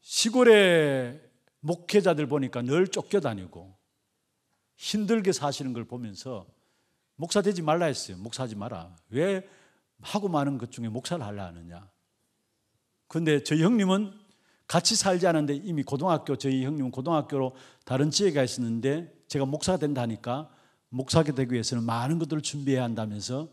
시골에 목회자들 보니까 늘 쫓겨다니고 힘들게 사시는 걸 보면서 목사 되지 말라 했어요. 목사 하지 마라. 왜 하고 많은 것 중에 목사를 하려 하느냐. 근데 저희 형님은 같이 살지 않았데 이미 고등학교, 저희 형님은 고등학교로 다른 지역에 있었는데 제가 목사가 된다니까 목사가 되기 위해서는 많은 것들을 준비해야 한다면서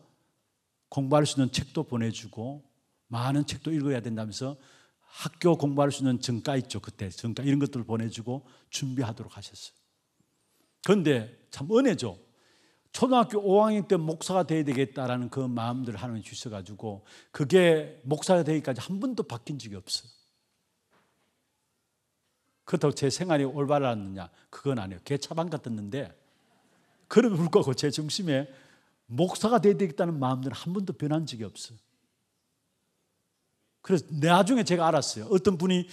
공부할 수 있는 책도 보내주고 많은 책도 읽어야 된다면서 학교 공부할 수 있는 증가 있죠. 그때 증가 이런 것들을 보내주고 준비하도록 하셨어요. 그런데 참 은혜죠. 초등학교 5학년 때 목사가 돼야 되겠다라는 그 마음들 을 하나님 주셔가지고 그게 목사가 되기까지 한 번도 바뀐 적이 없어요. 그렇다고 제 생활이 올바랐느냐? 그건 아니에요. 개차반 같았는데 그럼 불구하고 제 중심에 목사가 돼야 되겠다는 마음들은 한 번도 변한 적이 없어요. 그래서 나중에 제가 알았어요. 어떤 분이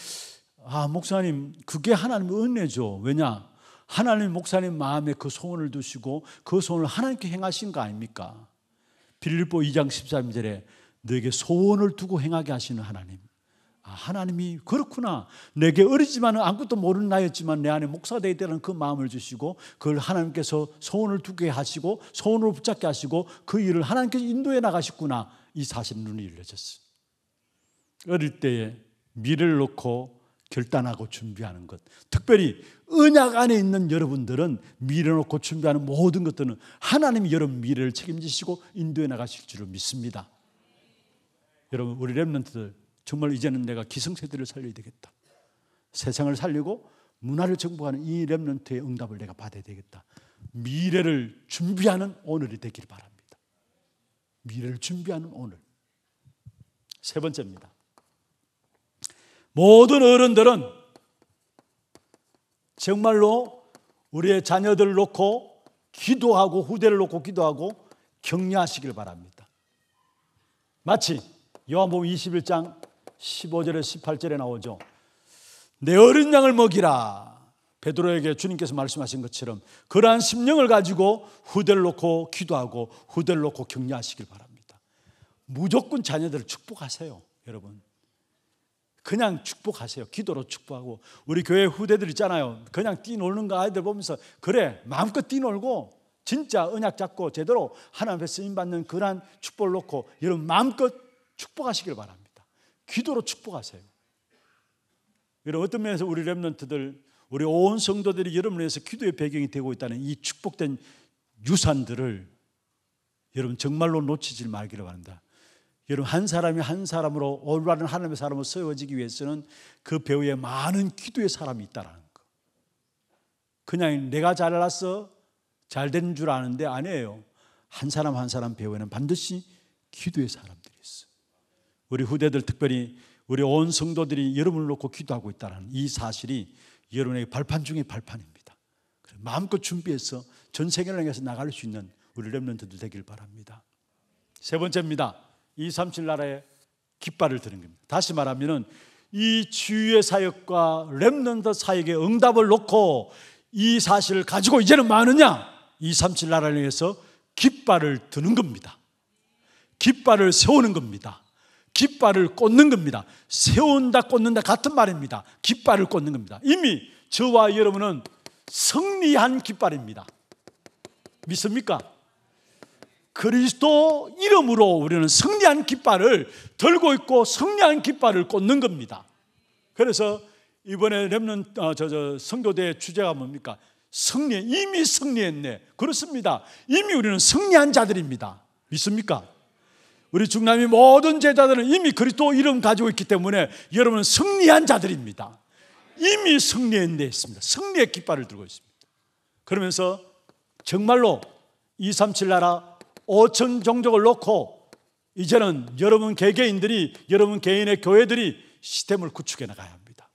아 목사님 그게 하나님의 은혜죠. 왜냐? 하나님 목사님 마음에 그 소원을 두시고 그 소원을 하나님께 행하신 거 아닙니까? 빌립보 2장 13절에 너에게 소원을 두고 행하게 하시는 하나님. 아, 하나님이 그렇구나. 내게 어리지만 아무것도 모르는 나였지만 내 안에 목사가 되어야 되는 그 마음을 주시고 그걸 하나님께서 소원을 두게 하시고 소원을 붙잡게 하시고 그 일을 하나님께서 인도해 나가셨구나. 이 사실 눈이 열려졌어 어릴 때에 미를 놓고 결단하고 준비하는 것. 특별히 은약 안에 있는 여러분들은 밀어놓고 준비하는 모든 것들은 하나님이 여러분 미래를 책임지시고 인도해 나가실 줄을 믿습니다. 여러분 우리 랩런트들 정말 이제는 내가 기성세대를 살려야 되겠다. 세상을 살리고 문화를 정복하는 이 랩런트의 응답을 내가 받아야 되겠다. 미래를 준비하는 오늘이 되길 바랍니다. 미래를 준비하는 오늘. 세 번째입니다. 모든 어른들은 정말로 우리의 자녀들 놓고 기도하고 후대를 놓고 기도하고 격려하시길 바랍니다. 마치 요한복음 21장 15절에 18절에 나오죠. 내 어린 양을 먹이라. 베드로에게 주님께서 말씀하신 것처럼 그러한 심령을 가지고 후대를 놓고 기도하고 후대를 놓고 격려하시길 바랍니다. 무조건 자녀들을 축복하세요, 여러분. 그냥 축복하세요. 기도로 축복하고 우리 교회 후대들 있잖아요. 그냥 뛰노는 거 아이들 보면서 그래 마음껏 뛰놀고 진짜 은약 잡고 제대로 하나님께 쓰임 받는 그러한 축복을 놓고 여러분 마음껏 축복하시길 바랍니다. 기도로 축복하세요. 여러분 어떤 면에서 우리 렘넌트들 우리 온 성도들이 여러분을 위해서 기도의 배경이 되고 있다는 이 축복된 유산들을 여러분 정말로 놓치지 말기를 바니다 여러분 한 사람이 한 사람으로 올바른 하나님의 사람으로 세워지기 위해서는 그 배우에 많은 기도의 사람이 있다라는 거. 그냥 내가 잘났어 잘 되는 줄 아는데 아니에요. 한 사람 한 사람 배우에는 반드시 기도의 사람들이 있어. 우리 후대들 특별히 우리 온 성도들이 여러분을 놓고 기도하고 있다는 이 사실이 여러분의 발판 중에 발판입니다. 마음껏 준비해서 전 세계를 향해서 나갈 수 있는 우리 렘런트들 되길 바랍니다. 세 번째입니다. 이 삼칠 나라에 깃발을 드는 겁니다. 다시 말하면은 이 주의 사역과 렘넌트 사역에 응답을 놓고 이 사실을 가지고 이제는 많으냐? 237 나라를 위해서 깃발을 드는 겁니다. 깃발을 세우는 겁니다. 깃발을 꽂는 겁니다. 세운다 꽂는다 같은 말입니다. 깃발을 꽂는 겁니다. 이미 저와 여러분은 승리한 깃발입니다. 믿습니까? 그리스도 이름으로 우리는 승리한 깃발을 들고 있고 승리한 깃발을 꽂는 겁니다. 그래서 이번에 랩는 어, 저저 성교대의 주제가 뭡니까? 승리 이미 승리했네. 그렇습니다. 이미 우리는 승리한 자들입니다. 믿습니까? 우리 중남이 모든 제자들은 이미 그리스도 이름 가지고 있기 때문에 여러분은 승리한 자들입니다. 이미 승리했네 있습니다. 승리의 깃발을 들고 있습니다. 그러면서 정말로 237 나라 5천 종족을 놓고 이제는 여러분 개개인들이 여러분 개인의 교회들이 시스템을 구축해 나가야 합니다.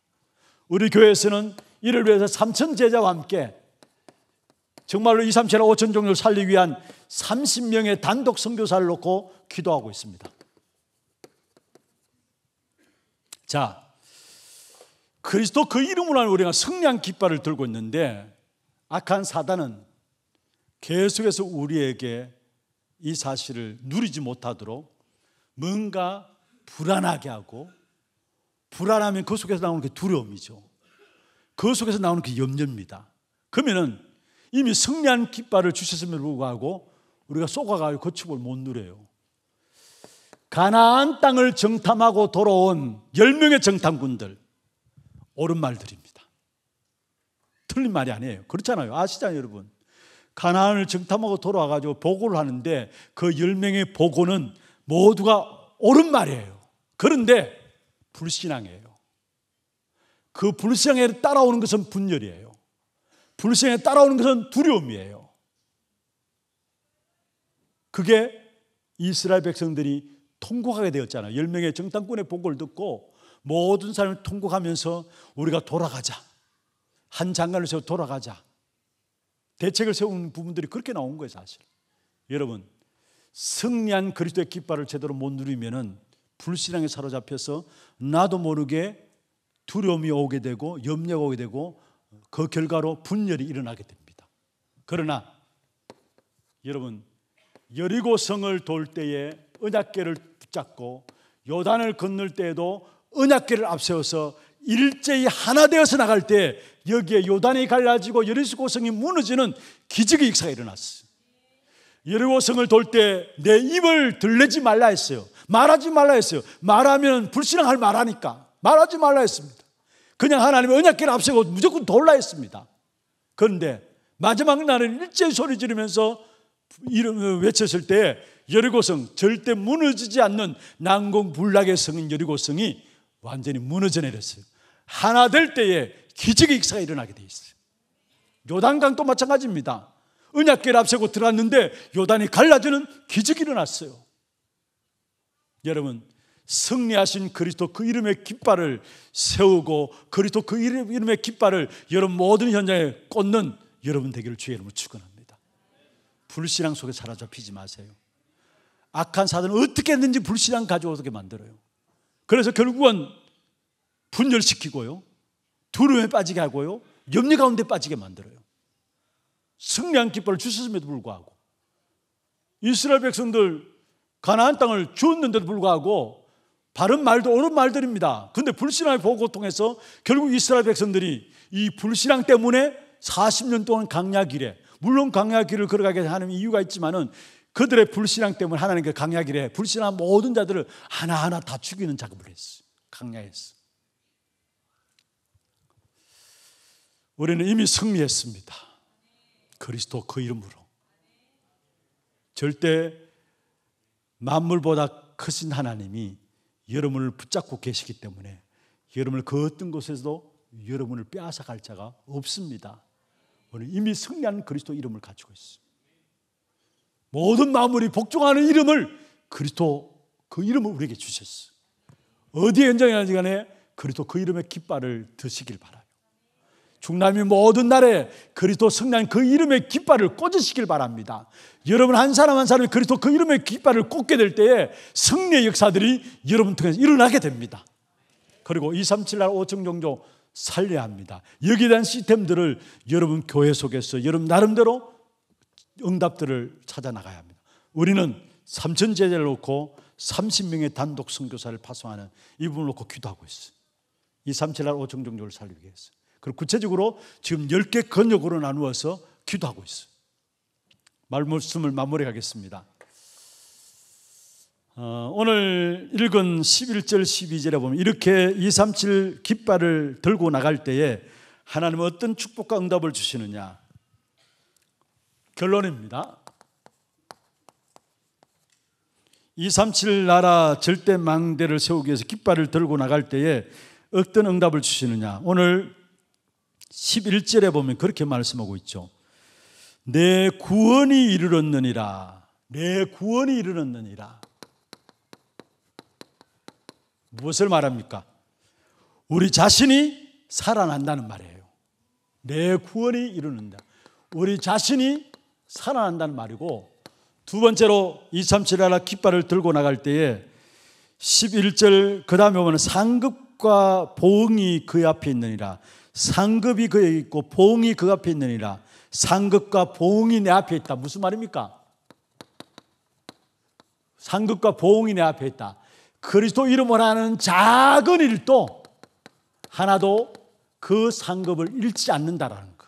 우리 교회에서는 이를 위해서 3천 제자와 함께 정말로 2, 3천, 5천 종류를 살리기 위한 30명의 단독 선교사를 놓고 기도하고 있습니다. 자, 그리스도 그 이름으로 우리가 승량 깃발을 들고 있는데 악한 사단은 계속해서 우리에게 이 사실을 누리지 못하도록 뭔가 불안하게 하고 불안하면 그 속에서 나오는 게 두려움이죠. 그 속에서 나오는 게 염려입니다. 그러면은 이미 승리한 깃발을 주셨음에도 불구하고 우리가 속아가요 거축을못 누려요. 가나안 땅을 정탐하고 돌아온 열명의정탐군들 옳은 말들입니다. 틀린 말이 아니에요. 그렇잖아요. 아시잖아요, 여러분. 가나안을 정탐하고 돌아와가지고 보고를 하는데 그 열명의 보고는 모두가 옳은 말이에요. 그런데 불신앙이에요. 그 불신앙에 따라오는 것은 분열이에요. 불신앙에 따라오는 것은 두려움이에요. 그게 이스라엘 백성들이 통곡하게 되었잖아요. 열명의 정탐꾼의 보고를 듣고 모든 사람을 통곡하면서 우리가 돌아가자. 한 장관을 세워 돌아가자. 대책을 세우는 부분들이 그렇게 나온 거예요, 사실. 여러분, 승리한 그리스도의 깃발을 제대로 못 누리면은 불신앙에 사로잡혀서 나도 모르게 두려움이 오게 되고 염려가 오게 되고 그 결과로 분열이 일어나게 됩니다. 그러나 여러분 여리고성을 돌 때에 은약궤를 붙잡고 요단을 건널 때에도 은약궤를 앞세워서 일제히 하나 되어서 나갈 때 여기에 요단이 갈라지고 여리고성이 수 무너지는 기적의 역사가 일어났어요. 여리고성을 돌 때 내 입을 들리지 말라 했어요. 말하지 말라 했어요. 말하면 불신앙할 말하니까 말하지 말라 했습니다. 그냥 하나님의 언약계를 앞세고 무조건 돌라 했습니다. 그런데 마지막 날은 일제 소리 지르면서 이름 어, 외쳤을 때 여리고성 절대 무너지지 않는 난공불락의 성인 여리고성이 완전히 무너져 내렸어요. 하나 될 때에 기적의 역사가 일어나게 돼 있어요. 요단강도 마찬가지입니다. 은약계를 앞세고 들어갔는데 요단이 갈라지는 기적이 일어났어요. 여러분, 승리하신 그리스도 그 이름의 깃발을 세우고 그리스도 그 이름의 깃발을 여러분 모든 현장에 꽂는 여러분 되기를 주의 이름으로 축원합니다. 불신앙 속에 사로잡히지 마세요. 악한 사단은 어떻게 했는지 불신앙 가져오게 만들어요. 그래서 결국은 분열시키고요. 두려움에 빠지게 하고요. 염려 가운데 빠지게 만들어요. 승리한 기뻐를 주셨음에도 불구하고 이스라엘 백성들 가나안 땅을 주었는데도 불구하고 바른 말도 옳은 말들입니다. 근데 불신앙의 보고 통해서 결국 이스라엘 백성들이 이 불신앙 때문에 40년 동안 강약이래 물론 강약길을 걸어가게 하는 이유가 있지만은 그들의 불신앙 때문에 하나님께 강약이래불신앙 모든 자들을 하나하나 다 죽이는 작업을 했어요. 강야했어. 우리는 이미 승리했습니다. 그리스도 그 이름으로. 절대 만물보다 크신 하나님이 여러분을 붙잡고 계시기 때문에 여러분을 그 어떤 곳에서도 여러분을 빼앗아갈 자가 없습니다. 오늘 이미 승리한 그리스도 이름을 가지고 있습니다. 모든 마물이 복종하는 이름을 그리스도 그 이름을 우리에게 주셨어. 어디에 연장이라는 간에 그리스도 그 이름의 깃발을 드시길 바랍니다. 중남이 모든 나라에 그리스도 성난 그 이름의 깃발을 꽂으시길 바랍니다. 여러분 한 사람 한 사람이 그리스도 그 이름의 깃발을 꽂게 될 때에 승리의 역사들이 여러분 통해서 일어나게 됩니다. 그리고 237날 5층 종교 살려야 합니다. 여기에 대한 시스템들을 여러분 교회 속에서 여러분 나름대로 응답들을 찾아 나가야 합니다. 우리는 삼천 제자를 놓고 30명의 단독 선교사를 파송하는 이분을 놓고 기도하고 있어요. 237날 5층 종교를 살리기 위해서. 그리고 구체적으로 지금 10개 권역으로 나누어서 기도하고 있어요. 말씀을 마무리하겠습니다. 어, 오늘 읽은 11절 12절에 보면 이렇게 237 깃발을 들고 나갈 때에 하나님은 어떤 축복과 응답을 주시느냐? 결론입니다. 237 나라 절대 망대를 세우기 위해서 깃발을 들고 나갈 때에 어떤 응답을 주시느냐? 오늘 11절에 보면 그렇게 말씀하고 있죠. 내 구원이 이르렀느니라. 내 구원이 이르렀느니라. 무엇을 말합니까? 우리 자신이 살아난다는 말이에요. 내 구원이 이르는다. 우리 자신이 살아난다는 말이고 두 번째로 237하라 깃발을 들고 나갈 때에 11절 그 다음에 보면 상급과 보응이 그 앞에 있느니라 상급이 그에게 있고 봉이그 앞에 있느니라. 상급과 봉이내 앞에 있다. 무슨 말입니까? 상급과 봉이내 앞에 있다. 그리스도 이름을로 하는 작은 일도 하나도 그 상급을 잃지 않는다라는 거.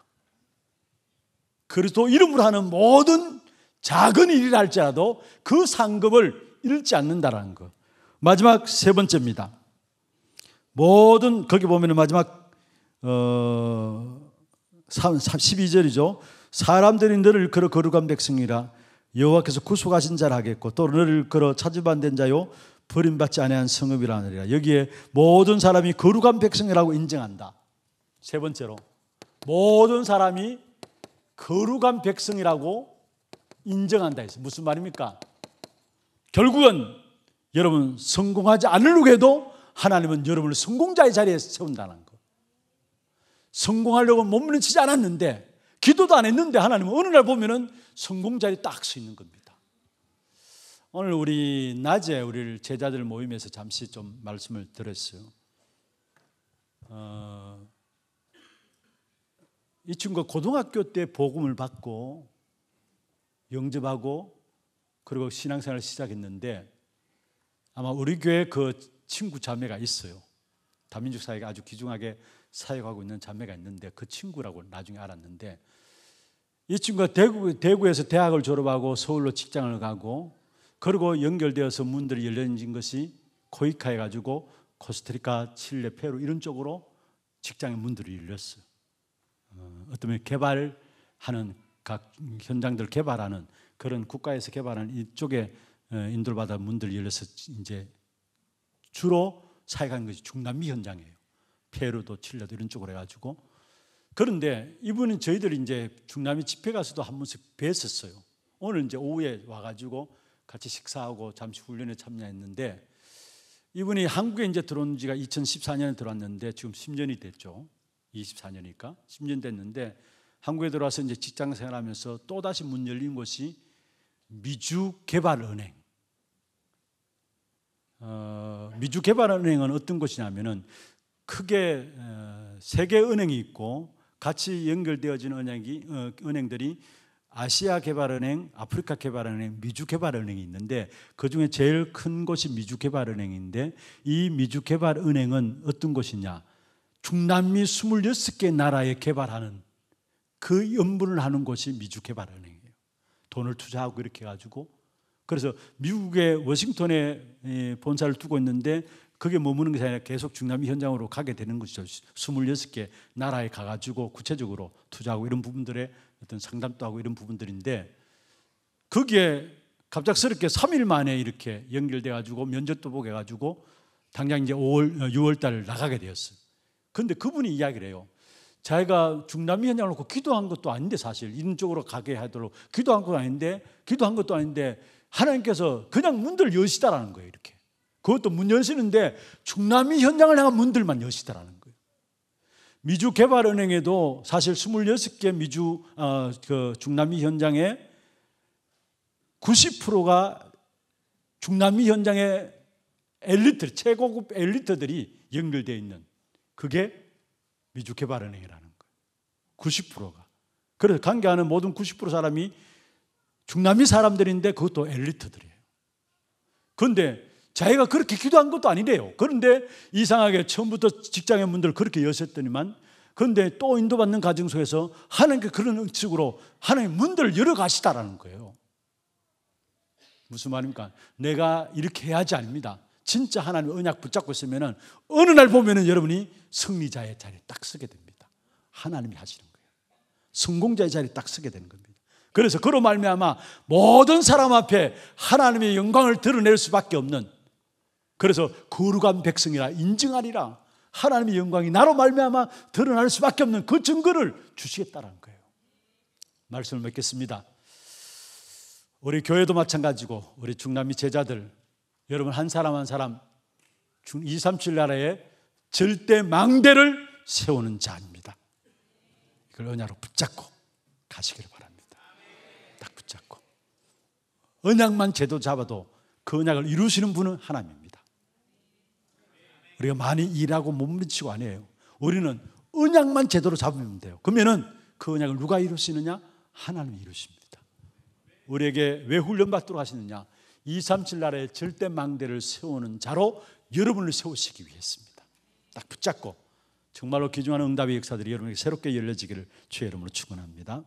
그리스도 이름으로 하는 모든 작은 일이라할지라도그 상급을 잃지 않는다라는 거. 마지막 세 번째입니다. 모든 거기 보면은 마지막 어, 12절이죠. 사람들이 너를 걸어 거룩한 백성이라 여호와께서 구속하신 자라 겠고또 너를 걸어 차지반된 자요 버림받지 아니한 성읍이라 하느라 여기에 모든 사람이 거룩한 백성이라고 인정한다. 세 번째로 모든 사람이 거룩한 백성이라고 인정한다 해서 무슨 말입니까? 결국은 여러분 성공하지 않으려고 해도 하나님은 여러분을 성공자의 자리에 세운다는 성공하려고 몸부림치지 않았는데 기도도 안 했는데 하나님은 어느 날 보면은 성공 자리에 딱서 있는 겁니다. 오늘 우리 낮에 우리 제자들 모임에서 잠시 좀 말씀을 드렸어요. 어, 이 친구가 고등학교 때 복음을 받고 영접하고 그리고 신앙생활 시작했는데 아마 우리 교회 그 친구 자매가 있어요. 다민족 사회가 아주 귀중하게 사역하고 있는 자매가 있는데 그 친구라고 나중에 알았는데 이 친구가 대구, 대구에서 대학을 졸업하고 서울로 직장을 가고 그리고 연결되어서 문들이 열려진 것이 코이카 해가지고 코스타리카, 칠레, 페루 이런 쪽으로 직장의 문들이 열렸어요. 어, 떤 개발하는 각 현장들 개발하는 그런 국가에서 개발하는 이쪽에 어, 인도받아 문들이 열려서 이제 주로 사역하 것이 중남미 현장이에요. 페루도 칠레도 이런 쪽으로 해가지고 그런데 이분은 저희들이 이제 중남미 집회 가서도 한 번씩 뵀었어요. 오늘 이제 오후에 와가지고 같이 식사하고 잠시 훈련에 참여했는데 이분이 한국에 이제 들어온 지가 2014년에 들어왔는데 지금 10년이 됐죠. 24년이니까 10년 됐는데 한국에 들어와서 이제 직장 생활하면서 또 다시 문 열린 곳이 미주개발은행. 어, 미주개발은행은 어떤 곳이냐면은 크게 세계 은행이 있고 같이 연결되어진 은행이 어, 은행들이 아시아 개발은행, 아프리카 개발은행, 미주 개발은행이 있는데 그 중에 제일 큰 곳이 미주 개발은행인데 이 미주 개발은행은 어떤 곳이냐? 중남미 26개 나라에 개발하는 그 연분을 하는 곳이 미주 개발은행이에요. 돈을 투자하고 이렇게 해 가지고 그래서 미국의 워싱턴에 본사를 두고 있는데 그게 머무는 게 아니라 계속 중남미 현장으로 가게 되는 것이죠. 26개 나라에 가가지고 구체적으로 투자하고 이런 부분들에 어떤 상담도 하고 이런 부분들인데 그게 갑작스럽게 3일 만에 이렇게 연결돼가지고 면접도 보게 해가지고 당장 이제 5월, 6월 어, 달 나가게 되었어요. 근데 그분이 이야기를 해요. 자기가 중남미 현장을 놓고 기도한 것도 아닌데 사실 이런 쪽으로 가게 하도록 기도한 것도 아닌데 기도한 것도 아닌데 하나님께서 그냥 문들을 여시다라는 거예요. 이렇게. 그것도 문 여시는데 중남미 현장을 내가 문들만 여시더라는 거예요. 미주 개발은행에도 사실 26개 미주 어, 그 중남미 현장에 90%가 중남미 현장의 엘리트 최고급 엘리트들이 연결되어 있는 그게 미주 개발은행이라는 거예요. 90%가 그래서 관계하는 모든 90% 사람이 중남미 사람들인데 그것도 엘리트들이에요. 그런데 자기가 그렇게 기도한 것도 아니래요. 그런데 이상하게 처음부터 직장의 문들 그렇게 여셨더니만 그런데 또 인도받는 가정 속에서 하나님께 그런 응축으로 하나님 문들을 열어 가시다라는 거예요. 무슨 말입니까? 내가 이렇게 해야지 아닙니다. 진짜 하나님 언약 붙잡고 있으면 어느 날보면 여러분이 승리자의 자리에 딱 서게 됩니다. 하나님이 하시는 거예요. 성공자의 자리에 딱 서게 되는 겁니다. 그래서 그로 말미암아 모든 사람 앞에 하나님의 영광을 드러낼 수밖에 없는 그래서 거룩한 백성이라 인증하리라 하나님의 영광이 나로 말미암아 드러날 수밖에 없는 그 증거를 주시겠다라는 거예요. 말씀을 맺겠습니다. 우리 교회도 마찬가지고 우리 중남미 제자들 여러분 한 사람 한 사람 2, 3, 7 나라에 절대 망대를 세우는 자입니다. 이걸 언약로 붙잡고 가시기를 바랍니다. 딱 붙잡고 언약만 제도 잡아도 그 언약을 이루시는 분은 하나님입니다. 우리가 많이 일하고 몸부림치고 아니에요. 우리는 언약만 제대로 잡으면 돼요. 그러면은 그 언약을 누가 이루시느냐? 하나님이 이루십니다. 우리에게 왜 훈련받도록 하시느냐? 237 나라의 절대 망대를 세우는 자로 여러분을 세우시기 위해서입니다. 딱 붙잡고 정말로 귀중한 응답의 역사들이 여러분에게 새롭게 열려지기를 주의 이름으로 축원합니다.